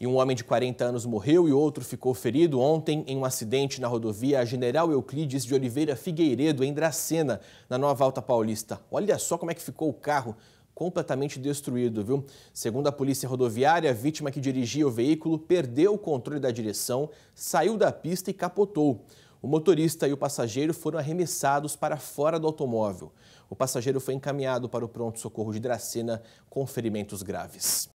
E um homem de 40 anos morreu e outro ficou ferido ontem em um acidente na rodovia General Euclides de Oliveira Figueiredo, em Dracena, na Nova Alta Paulista. Olha só como é que ficou o carro completamente destruído, viu? Segundo a polícia rodoviária, a vítima que dirigia o veículo perdeu o controle da direção, saiu da pista e capotou. O motorista e o passageiro foram arremessados para fora do automóvel. O passageiro foi encaminhado para o pronto-socorro de Dracena com ferimentos graves.